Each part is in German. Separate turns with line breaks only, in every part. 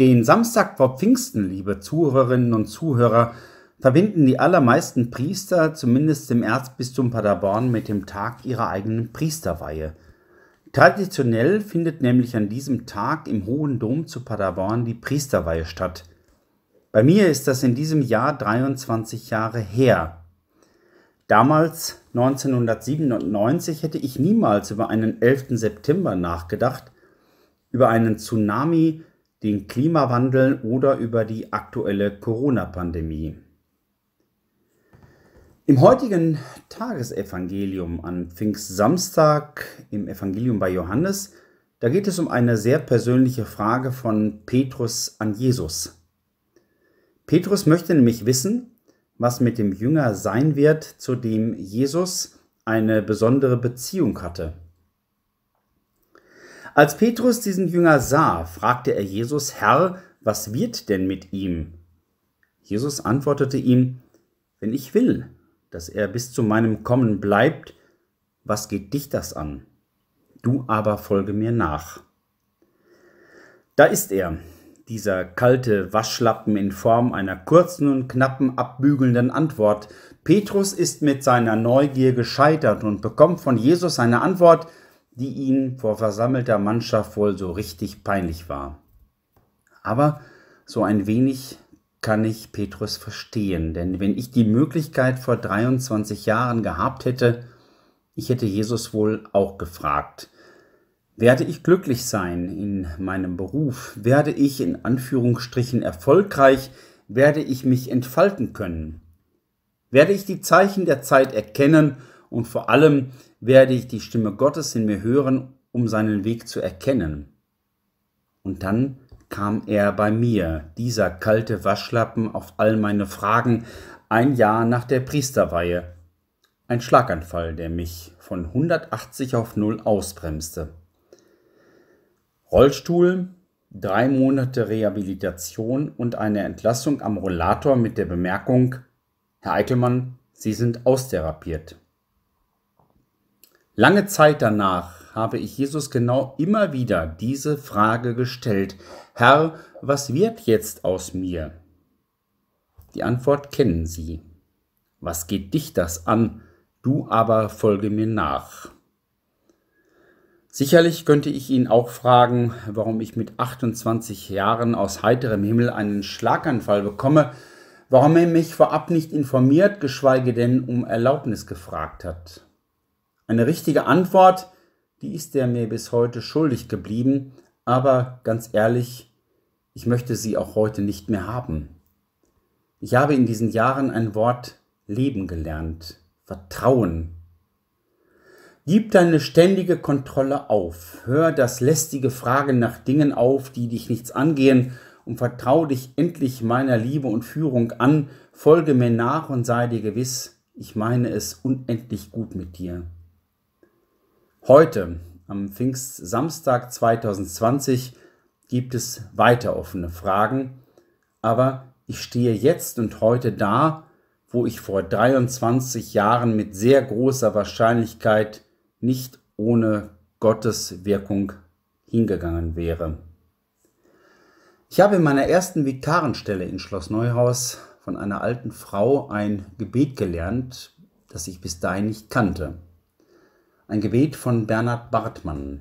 Den Samstag vor Pfingsten, liebe Zuhörerinnen und Zuhörer, verbinden die allermeisten Priester, zumindest im Erzbistum Paderborn, mit dem Tag ihrer eigenen Priesterweihe. Traditionell findet nämlich an diesem Tag im Hohen Dom zu Paderborn die Priesterweihe statt. Bei mir ist das in diesem Jahr 23 Jahre her. Damals, 1997, hätte ich niemals über einen 11. September nachgedacht, über einen Tsunami, den Klimawandel oder über die aktuelle Corona-Pandemie. Im heutigen Tagesevangelium an Pfingstsamstag im Evangelium bei Johannes, da geht es um eine sehr persönliche Frage von Petrus an Jesus. Petrus möchte nämlich wissen, was mit dem Jünger sein wird, zu dem Jesus eine besondere Beziehung hatte. Als Petrus diesen Jünger sah, fragte er Jesus, Herr, was wird denn mit ihm? Jesus antwortete ihm, wenn ich will, dass er bis zu meinem Kommen bleibt, was geht dich das an? Du aber folge mir nach. Da ist er, dieser kalte Waschlappen in Form einer kurzen und knappen abbügelnden Antwort. Petrus ist mit seiner Neugier gescheitert und bekommt von Jesus eine Antwort, die ihm vor versammelter Mannschaft wohl so richtig peinlich war. Aber so ein wenig kann ich Petrus verstehen, denn wenn ich die Möglichkeit vor 23 Jahren gehabt hätte, ich hätte Jesus wohl auch gefragt, werde ich glücklich sein in meinem Beruf, werde ich in Anführungsstrichen erfolgreich, werde ich mich entfalten können, werde ich die Zeichen der Zeit erkennen und vor allem werde ich die Stimme Gottes in mir hören, um seinen Weg zu erkennen. Und dann kam er bei mir, dieser kalte Waschlappen auf all meine Fragen, ein Jahr nach der Priesterweihe. Ein Schlaganfall, der mich von 180 auf 0 ausbremste. Rollstuhl, drei Monate Rehabilitation und eine Entlassung am Rollator mit der Bemerkung, Herr Eickelmann, Sie sind austherapiert. Lange Zeit danach habe ich Jesus genau immer wieder diese Frage gestellt, Herr, was wird jetzt aus mir? Die Antwort kennen Sie. Was geht dich das an? Du aber folge mir nach. Sicherlich könnte ich ihn auch fragen, warum ich mit 28 Jahren aus heiterem Himmel einen Schlaganfall bekomme, warum er mich vorab nicht informiert, geschweige denn um Erlaubnis gefragt hat. Eine richtige Antwort, die ist er mir bis heute schuldig geblieben, aber ganz ehrlich, ich möchte sie auch heute nicht mehr haben. Ich habe in diesen Jahren ein Wort leben gelernt, Vertrauen. Gib deine ständige Kontrolle auf, hör das lästige Fragen nach Dingen auf, die dich nichts angehen, und vertraue dich endlich meiner Liebe und Führung an, folge mir nach und sei dir gewiss, ich meine es unendlich gut mit dir. Heute, am Pfingstsamstag 2020, gibt es weiter offene Fragen, aber ich stehe jetzt und heute da, wo ich vor 23 Jahren mit sehr großer Wahrscheinlichkeit nicht ohne Gottes Wirkung hingegangen wäre. Ich habe in meiner ersten Vikarenstelle in Schloss Neuhaus von einer alten Frau ein Gebet gelernt, das ich bis dahin nicht kannte. Ein Gebet von Bernhard Bartmann.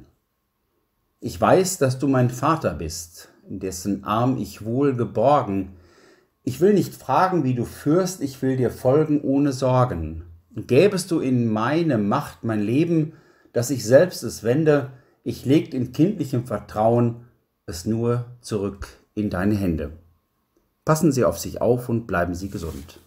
Ich weiß, dass du mein Vater bist, in dessen Arm ich wohl geborgen. Ich will nicht fragen, wie du führst, ich will dir folgen ohne Sorgen. Gäbest du in meine Macht mein Leben, dass ich selbst es wende, ich legt in kindlichem Vertrauen es nur zurück in deine Hände. Passen Sie auf sich auf und bleiben Sie gesund.